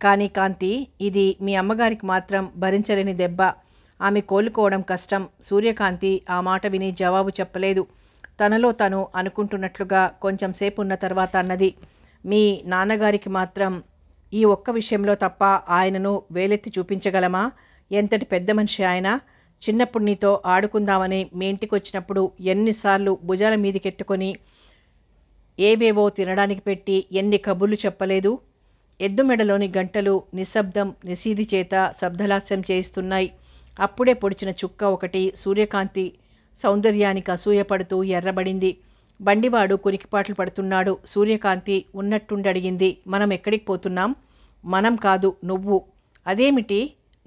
కానీ కాంతి ఇది మీ అమ్మగారికి మాత్రం భరించలేని దెబ్బ ఆమె కోలుకోవడం కష్టం సూర్యకాంతి ఆ మాట విని జవాబు చెప్పలేదు తనలో తను అనుకుంటున్నట్లుగా కొంచెం సేపు ఉన్న తర్వాత అన్నది మీ నాన్నగారికి మాత్రం ఈ ఒక్క విషయంలో తప్ప ఆయనను వేలెత్తి చూపించగలమా ఎంతటి పెద్ద మనిషి ఆయన చిన్నప్పుడు నీతో ఆడుకుందామని మీ ఇంటికి వచ్చినప్పుడు ఎన్నిసార్లు భుజాల మీదకెత్తుకొని ఏవేవో తినడానికి పెట్టి ఎన్ని కబుర్లు చెప్పలేదు ఎద్దు మెడలోని గంటలు నిశ్శబ్దం నిశీధి చేత శబ్దలాస్యం చేయిస్తున్నాయి అప్పుడే పొడిచిన చుక్క ఒకటి సూర్యకాంతి సౌందర్యానికి అసూయపడుతూ ఎర్రబడింది బండివాడు కురికిపాట్లు పడుతున్నాడు సూర్యకాంతి ఉన్నట్టుండి అడిగింది మనం ఎక్కడికి పోతున్నాం మనం కాదు నువ్వు అదేమిటి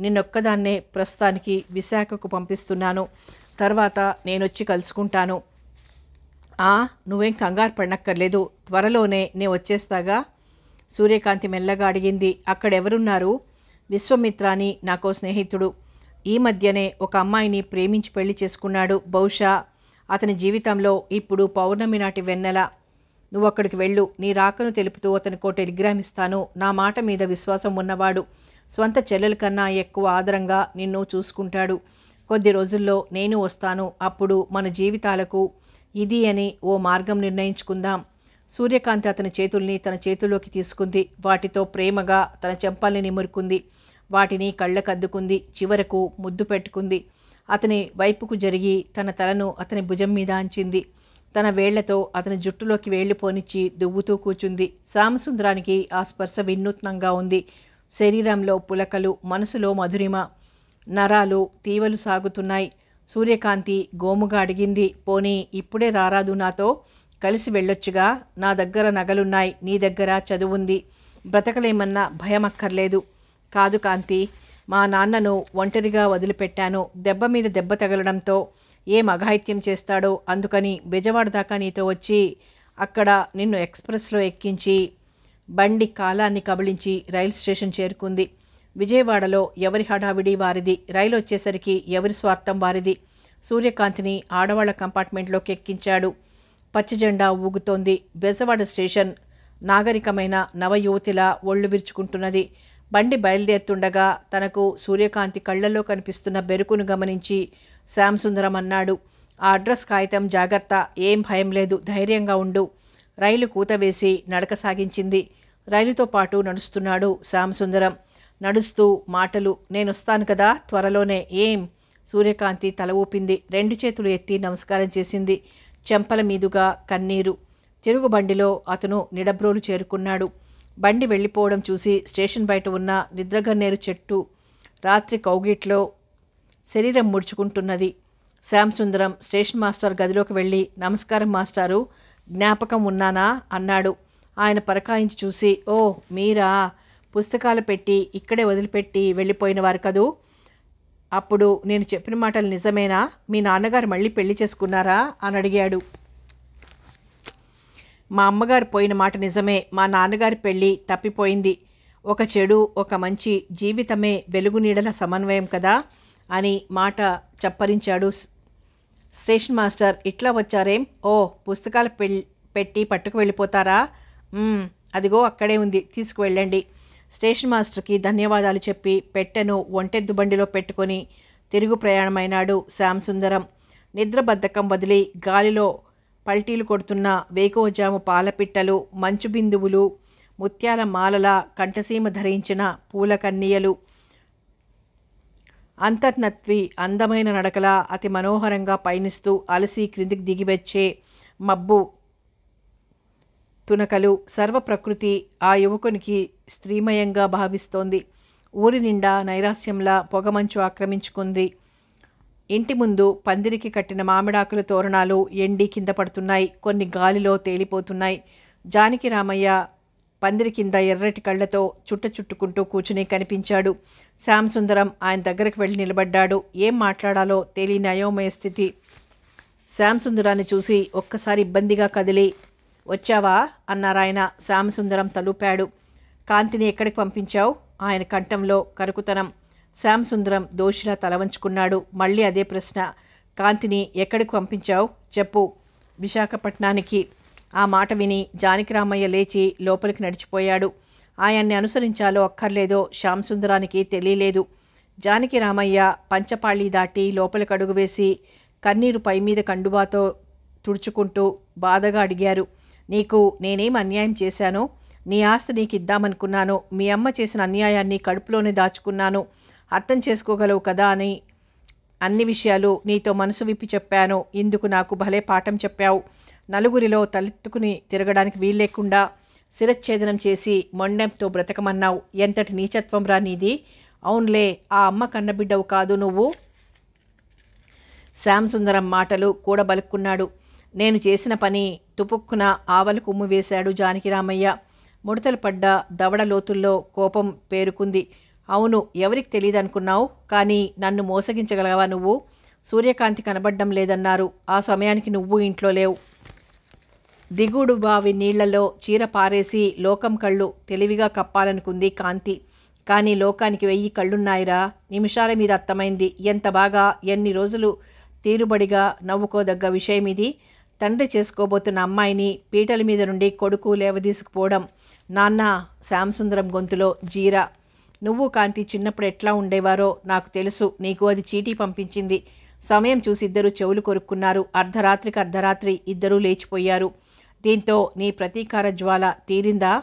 నిన్నొక్కదాన్నే ప్రస్తుతానికి విశాఖకు పంపిస్తున్నాను తర్వాత నేనొచ్చి కలుసుకుంటాను ఆ నువ్వేం కంగారు పడనక్కర్లేదు త్వరలోనే నేను వచ్చేస్తాగా సూర్యకాంతి మెల్లగా అడిగింది అక్కడెవరున్నారు విశ్వమిత్రాని నాకో స్నేహితుడు ఈ మధ్యనే ఒక అమ్మాయిని ప్రేమించి పెళ్లి చేసుకున్నాడు బహుశా అతని జీవితంలో ఇప్పుడు పౌర్ణమి నాటి వెన్నెల నువ్వు అక్కడికి వెళ్ళు నీ రాకను తెలుపుతూ అతనికో టెలిగ్రామ్ ఇస్తాను నా మాట మీద విశ్వాసం ఉన్నవాడు స్వంత చెల్లెల కన్నా ఎక్కువ ఆదరంగా నిన్ను చూసుకుంటాడు కొద్ది రోజుల్లో నేను వస్తాను అప్పుడు మన జీవితాలకు ఇది అని ఓ మార్గం నిర్ణయించుకుందాం సూర్యకాంతి అతని చేతుల్ని తన చేతుల్లోకి తీసుకుంది వాటితో ప్రేమగా తన చెంపల్ని నిమురుకుంది వాటిని కళ్ళకద్దుకుంది చివరకు ముద్దు పెట్టుకుంది అతని వైపుకు జరిగి తన తలను అతని భుజం మీద అంచింది తన వేళ్లతో అతని జుట్టులోకి వేళ్ళిపోనిచ్చి పోనిచ్చి దువ్వుతూ కూచుంది సామసుందరానికి ఆ స్పర్శ వినూత్నంగా ఉంది శరీరంలో పులకలు మనసులో మధురిమ నరాలు తీవలు సాగుతున్నాయి సూర్యకాంతి గోముగా అడిగింది పోనీ ఇప్పుడే రారాదు నాతో కలిసి వెళ్ళొచ్చుగా నా దగ్గర నగలున్నాయి నీ దగ్గర చదువుంది బ్రతకలేమన్నా భయమక్కర్లేదు కాదు కాంతి మా నాన్నను ఒంటరిగా వదిలిపెట్టాను దెబ్బ మీద దెబ్బ తగలడంతో ఏం అఘాయిత్యం చేస్తాడో అందుకని బెజవాడ దాకా నీతో వచ్చి అక్కడ నిన్ను ఎక్స్ప్రెస్లో ఎక్కించి బండి కాలాన్ని కబళించి రైలు స్టేషన్ చేరుకుంది విజయవాడలో ఎవరి హడావిడి వారిది రైలు వచ్చేసరికి ఎవరి స్వార్థం వారిది సూర్యకాంత్ని ఆడవాళ్ల కంపార్ట్మెంట్లోకి ఎక్కించాడు పచ్చజెండా ఊగుతోంది బెజవాడ స్టేషన్ నాగరికమైన నవయువతిలా ఒళ్ళు విరుచుకుంటున్నది బండి బయలుదేరుతుండగా తనకు సూర్యకాంతి కళ్లలో కనిపిస్తున్న బెరుకును గమనించి శ్యామసుందరం అన్నాడు ఆ అడ్రస్ కాగితం జాగ్రత్త ఏం భయం లేదు ధైర్యంగా ఉండు రైలు కూతవేసి నడక సాగించింది రైలుతో పాటు నడుస్తున్నాడు శ్యామసుందరం నడుస్తూ మాటలు నేనొస్తాను కదా త్వరలోనే ఏం సూర్యకాంతి తల ఊపింది రెండు చేతులు ఎత్తి నమస్కారం చేసింది చెంపల మీదుగా కన్నీరు తిరుగు బండిలో అతను నిడబ్రోలు చేరుకున్నాడు బండి వెళ్ళిపోవడం చూసి స్టేషన్ బయట ఉన్న నిద్రగన్నేరు చెట్టు రాత్రి కౌగిట్లో శరీరం ముడుచుకుంటున్నది శ్యామ్సుందరం స్టేషన్ మాస్టర్ గదిలోకి వెళ్ళి నమస్కారం మాస్టారు జ్ఞాపకం ఉన్నానా అన్నాడు ఆయన పరకాయించి చూసి ఓ మీరా పుస్తకాలు పెట్టి ఇక్కడే వదిలిపెట్టి వెళ్ళిపోయిన వారు కదూ అప్పుడు నేను చెప్పిన మాటలు నిజమేనా మీ నాన్నగారు మళ్ళీ పెళ్లి చేసుకున్నారా అని అడిగాడు మా అమ్మగారు పోయిన మాట నిజమే మా నాన్నగారి పెళ్ళి తప్పిపోయింది ఒక చెడు ఒక మంచి జీవితమే వెలుగు నీడల సమన్వయం కదా అని మాట చప్పరించాడు స్టేషన్ మాస్టర్ ఇట్లా వచ్చారేం ఓ పుస్తకాలు పెళ్ళి పెట్టి పట్టుకు వెళ్ళిపోతారా అదిగో అక్కడే ఉంది తీసుకువెళ్ళండి స్టేషన్ మాస్టర్కి ధన్యవాదాలు చెప్పి పెట్టెను ఒంటెద్దు బండిలో పెట్టుకొని తిరుగు ప్రయాణమైనాడు శ్యామ్ నిద్ర నిద్రబద్ధకం వదిలి గాలిలో పల్టీలు కొడుతున్న వేకోజాము పాలపిట్టలు మంచు బిందువులు ముత్యాల మాలల కంఠసీమ ధరించిన పూల కన్నీయలు అంతర్నత్వి అందమైన నడకలా అతి మనోహరంగా పయనిస్తూ అలసి క్రిందికి దిగివచ్చే మబ్బు తునకలు సర్వప్రకృతి ఆ యువకునికి స్త్రీమయంగా భావిస్తోంది ఊరి నిండా నైరాస్యంలా పొగమంచు ఆక్రమించుకుంది ఇంటి ముందు పందిరికి కట్టిన మామిడాకుల తోరణాలు ఎండి కింద పడుతున్నాయి కొన్ని గాలిలో తేలిపోతున్నాయి జానకి రామయ్య పందిరి కింద ఎర్రటి కళ్ళతో చుట్ట చుట్టుకుంటూ కూర్చుని కనిపించాడు శ్యామసుందరం ఆయన దగ్గరకు వెళ్ళి నిలబడ్డాడు ఏం మాట్లాడాలో తేలిని అయోమయ స్థితి శ్యామసుందరాన్ని చూసి ఒక్కసారి ఇబ్బందిగా కదిలి వచ్చావా అన్నారాయన శ్యామసుందరం తలుపాడు కాంతిని ఎక్కడికి పంపించావు ఆయన కంఠంలో కరుకుతనం శ్యామసుందరం దోషిలా తలవంచుకున్నాడు మళ్ళీ అదే ప్రశ్న కాంతిని ఎక్కడికి పంపించావు చెప్పు విశాఖపట్నానికి ఆ మాట విని జానకిరామయ్య లేచి లోపలికి నడిచిపోయాడు ఆయన్ని అనుసరించాలో అక్కర్లేదో శ్యామసుందరానికి తెలియలేదు జానకి రామయ్య పంచపాళ్ళి దాటి లోపలికి వేసి కన్నీరు పైమీద కండుబాతో తుడుచుకుంటూ బాధగా అడిగారు నీకు నేనేం అన్యాయం చేశానో నీ ఆస్తి నీకు ఇద్దామనుకున్నాను మీ అమ్మ చేసిన అన్యాయాన్ని కడుపులోనే దాచుకున్నాను అర్థం చేసుకోగలవు కదా అని అన్ని విషయాలు నీతో మనసు విప్పి చెప్పాను ఇందుకు నాకు భలే పాఠం చెప్పావు నలుగురిలో తలెత్తుకుని తిరగడానికి వీల్లేకుండా శిరచ్ఛేదనం చేసి మొండెంతో బ్రతకమన్నావు ఎంతటి నీచత్వం రా నీది అవునులే ఆ అమ్మ కన్నబిడ్డవు కాదు నువ్వు శ్యామ్ మాటలు మాటలు కూడబలుక్కున్నాడు నేను చేసిన పని తుపుక్కున ఆవలు కుమ్ము వేశాడు జానకిరామయ్య ముడతలు పడ్డ దవడ లోతుల్లో కోపం పేరుకుంది అవును ఎవరికి తెలియదనుకున్నావు కానీ నన్ను మోసగించగలవా నువ్వు సూర్యకాంతి కనబడ్డం లేదన్నారు ఆ సమయానికి నువ్వు ఇంట్లో లేవు దిగుడు బావి నీళ్లలో చీర పారేసి లోకం కళ్ళు తెలివిగా కప్పాలనుకుంది కాంతి కానీ లోకానికి వెయ్యి కళ్ళున్నాయిరా నిమిషాల మీద అర్థమైంది ఎంత బాగా ఎన్ని రోజులు తీరుబడిగా నవ్వుకోదగ్గ విషయం ఇది తండ్రి చేసుకోబోతున్న అమ్మాయిని పీటల మీద నుండి కొడుకు లేవదీసుకుపోవడం నాన్న శ్యాంసుందరం గొంతులో జీరా నువ్వు కాంతి చిన్నప్పుడు ఎట్లా ఉండేవారో నాకు తెలుసు నీకు అది చీటీ పంపించింది సమయం చూసి ఇద్దరు చెవులు కొరుక్కున్నారు అర్ధరాత్రికి అర్ధరాత్రి ఇద్దరూ లేచిపోయారు దీంతో నీ ప్రతీకార జ్వాల తీరిందా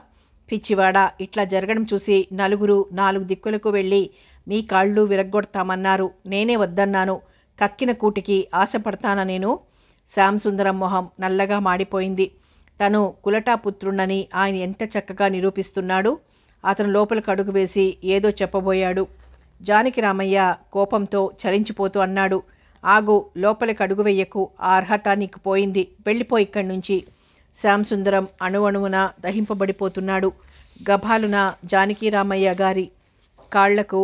పిచ్చివాడ ఇట్లా జరగడం చూసి నలుగురు నాలుగు దిక్కులకు వెళ్ళి మీ కాళ్ళు విరగ్గొడతామన్నారు నేనే వద్దన్నాను కక్కిన కూటికి ఆశపడతానా నేను శ్యామసుందరం మొహం నల్లగా మాడిపోయింది తను కులటాపుత్రుణ్ణని ఆయన ఎంత చక్కగా నిరూపిస్తున్నాడు అతను లోపల కడుగు వేసి ఏదో చెప్పబోయాడు జానకి రామయ్య కోపంతో చలించిపోతూ అన్నాడు ఆగు లోపల కడుగు వెయ్యకు ఆ అర్హత నీకు పోయింది వెళ్ళిపో ఇక్కడి నుంచి శ్యామసుందరం అణువణువున దహింపబడిపోతున్నాడు గభాలున జానకి రామయ్య గారి కాళ్లకు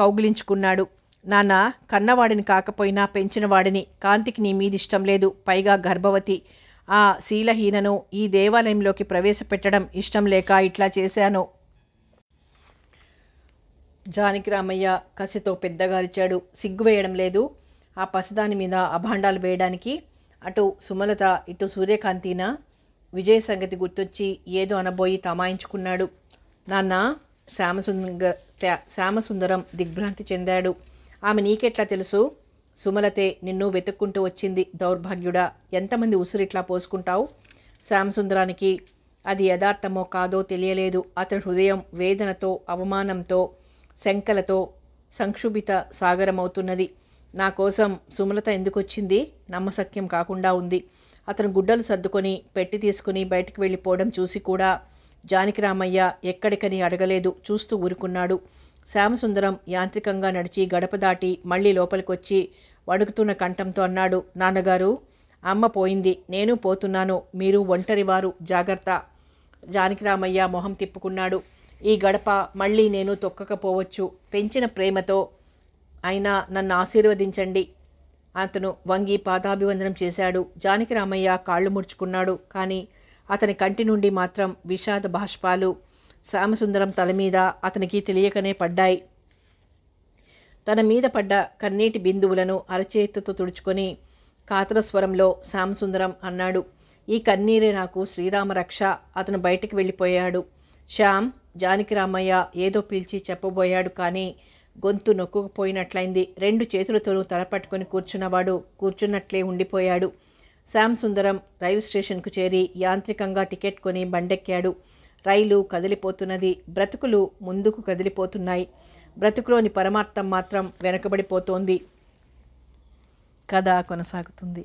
కౌగిలించుకున్నాడు నాన్న కన్నవాడిని కాకపోయినా పెంచినవాడిని కాంతికి నీ మీదిష్టం లేదు పైగా గర్భవతి ఆ శీలహీనను ఈ దేవాలయంలోకి ప్రవేశపెట్టడం ఇష్టం లేక ఇట్లా చేశాను జానికి రామయ్య కసితో పెద్దగా అరిచాడు సిగ్గువేయడం లేదు ఆ పసిదాని మీద అభాండాలు వేయడానికి అటు సుమలత ఇటు సూర్యకాంతిన విజయ సంగతి గుర్తొచ్చి ఏదో అనబోయి తమాయించుకున్నాడు నాన్న శ్యామసుందర శ్యామసుందరం దిగ్భ్రాంతి చెందాడు ఆమె నీకెట్లా తెలుసు సుమలతే నిన్ను వెతుక్కుంటూ వచ్చింది దౌర్భాగ్యుడా ఎంతమంది ఉసిరిట్లా పోసుకుంటావు శ్యామసుందరానికి అది యథార్థమో కాదో తెలియలేదు అతని హృదయం వేదనతో అవమానంతో శంకలతో సంక్షుభిత సాగరమవుతున్నది నా కోసం సుమలత ఎందుకు వచ్చింది నమ్మసక్యం కాకుండా ఉంది అతను గుడ్డలు సర్దుకొని పెట్టి తీసుకుని బయటికి వెళ్ళిపోవడం చూసి కూడా రామయ్య ఎక్కడికని అడగలేదు చూస్తూ ఊరుకున్నాడు శ్యామసుందరం యాంత్రికంగా నడిచి గడప దాటి మళ్ళీ లోపలికొచ్చి వణుకుతున్న కంఠంతో అన్నాడు నాన్నగారు అమ్మ పోయింది నేను పోతున్నాను మీరు ఒంటరి వారు జాగ్రత్త జానకిరామయ్య మొహం తిప్పుకున్నాడు ఈ గడప మళ్ళీ నేను తొక్కకపోవచ్చు పెంచిన ప్రేమతో అయినా నన్ను ఆశీర్వదించండి అతను వంగి పాదాభివందనం చేశాడు జానకిరామయ్య కాళ్ళు ముడుచుకున్నాడు కానీ అతని కంటి నుండి మాత్రం విషాద బాష్పాలు శ్యామసుందరం తల మీద అతనికి తెలియకనే పడ్డాయి తన మీద పడ్డ కన్నీటి బిందువులను అరచేతితో తుడుచుకొని కాతరస్వరంలో శ్యామసుందరం అన్నాడు ఈ కన్నీరే నాకు శ్రీరామ రక్ష అతను బయటికి వెళ్ళిపోయాడు శ్యామ్ జానికి రామయ్య ఏదో పిలిచి చెప్పబోయాడు కానీ గొంతు నొక్కుకుపోయినట్లయింది రెండు చేతులతోనూ తలపట్టుకొని కూర్చున్నవాడు కూర్చున్నట్లే ఉండిపోయాడు శ్యామ్ సుందరం రైలు స్టేషన్కు చేరి యాంత్రికంగా టికెట్ కొని బండెక్కాడు రైలు కదిలిపోతున్నది బ్రతుకులు ముందుకు కదిలిపోతున్నాయి బ్రతుకులోని పరమార్థం మాత్రం వెనకబడిపోతోంది కథ కొనసాగుతుంది